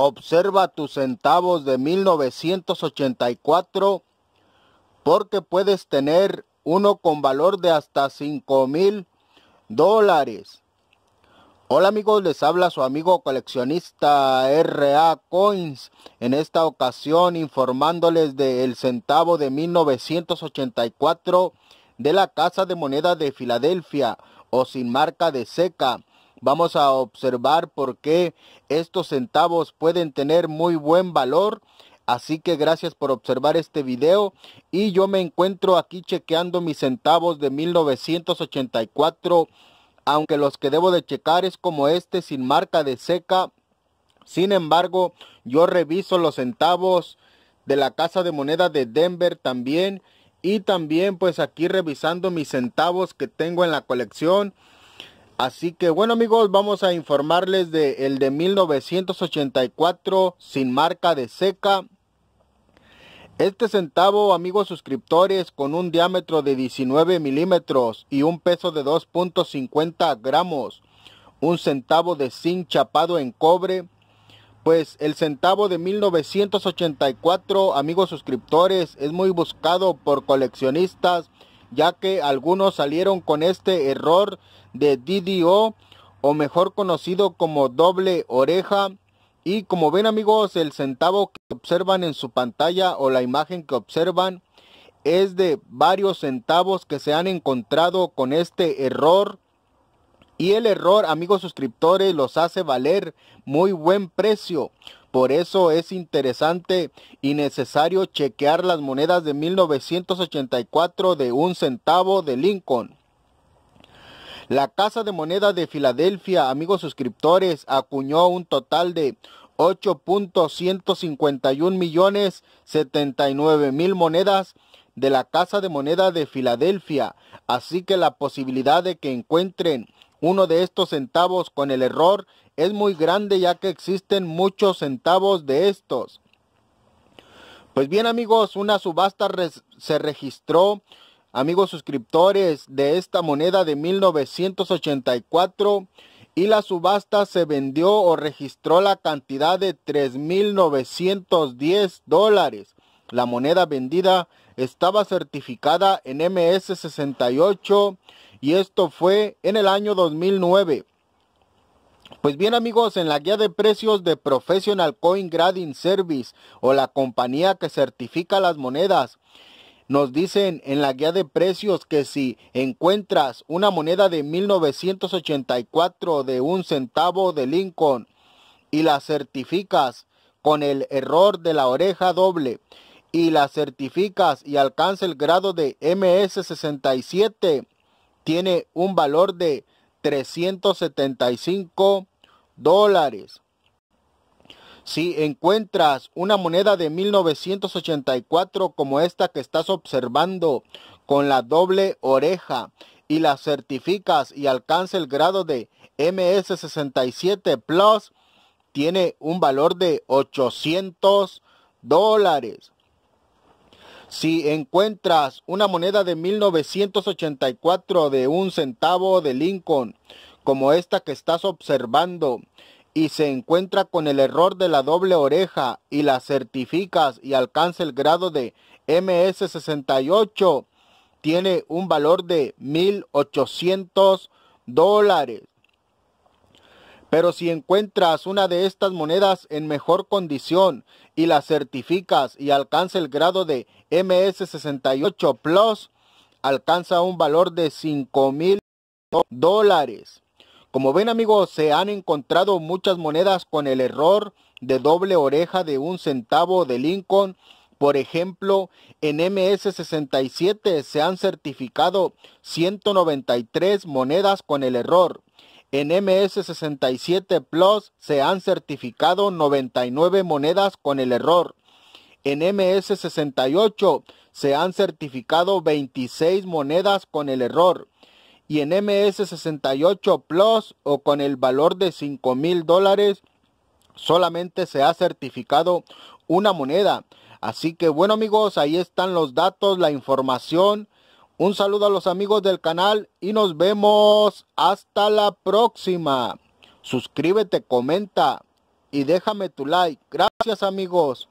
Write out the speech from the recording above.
Observa tus centavos de 1984 porque puedes tener uno con valor de hasta 5 mil dólares. Hola amigos, les habla su amigo coleccionista RA Coins. En esta ocasión informándoles del centavo de 1984 de la Casa de Moneda de Filadelfia o sin marca de seca Vamos a observar por qué estos centavos pueden tener muy buen valor. Así que gracias por observar este video y yo me encuentro aquí chequeando mis centavos de 1984. Aunque los que debo de checar es como este sin marca de seca. Sin embargo, yo reviso los centavos de la Casa de Moneda de Denver también. Y también pues aquí revisando mis centavos que tengo en la colección. Así que bueno amigos, vamos a informarles de el de 1984 sin marca de seca. Este centavo, amigos suscriptores, con un diámetro de 19 milímetros y un peso de 2.50 gramos, un centavo de zinc chapado en cobre, pues el centavo de 1984, amigos suscriptores, es muy buscado por coleccionistas ya que algunos salieron con este error de DDO o mejor conocido como doble oreja. Y como ven amigos, el centavo que observan en su pantalla o la imagen que observan es de varios centavos que se han encontrado con este error. Y el error, amigos suscriptores, los hace valer muy buen precio. Por eso es interesante y necesario chequear las monedas de 1984 de un centavo de Lincoln. La Casa de Moneda de Filadelfia, amigos suscriptores, acuñó un total de 8.151 millones 79 mil monedas de la Casa de Moneda de Filadelfia, así que la posibilidad de que encuentren uno de estos centavos con el error es muy grande ya que existen muchos centavos de estos. Pues bien amigos, una subasta se registró, amigos suscriptores, de esta moneda de 1984 y la subasta se vendió o registró la cantidad de 3.910 dólares. La moneda vendida estaba certificada en MS68 y esto fue en el año 2009. Pues bien amigos, en la guía de precios de Professional Coin Grading Service o la compañía que certifica las monedas, nos dicen en la guía de precios que si encuentras una moneda de 1984 de un centavo de Lincoln y la certificas con el error de la oreja doble y la certificas y alcanza el grado de MS67, tiene un valor de 375 dólares. Si encuentras una moneda de 1984 como esta que estás observando con la doble oreja y la certificas y alcanza el grado de MS67 Plus, tiene un valor de 800 dólares. Si encuentras una moneda de 1984 de un centavo de Lincoln, como esta que estás observando, y se encuentra con el error de la doble oreja y la certificas y alcanza el grado de MS68, tiene un valor de 1800 dólares. Pero si encuentras una de estas monedas en mejor condición y la certificas y alcanza el grado de MS68 Plus, alcanza un valor de 5 mil dólares. Como ven amigos, se han encontrado muchas monedas con el error de doble oreja de un centavo de Lincoln. Por ejemplo, en MS67 se han certificado 193 monedas con el error. En MS67 Plus se han certificado 99 monedas con el error. En MS68 se han certificado 26 monedas con el error. Y en MS68 Plus o con el valor de 5 mil dólares solamente se ha certificado una moneda. Así que bueno amigos, ahí están los datos, la información un saludo a los amigos del canal y nos vemos hasta la próxima. Suscríbete, comenta y déjame tu like. Gracias amigos.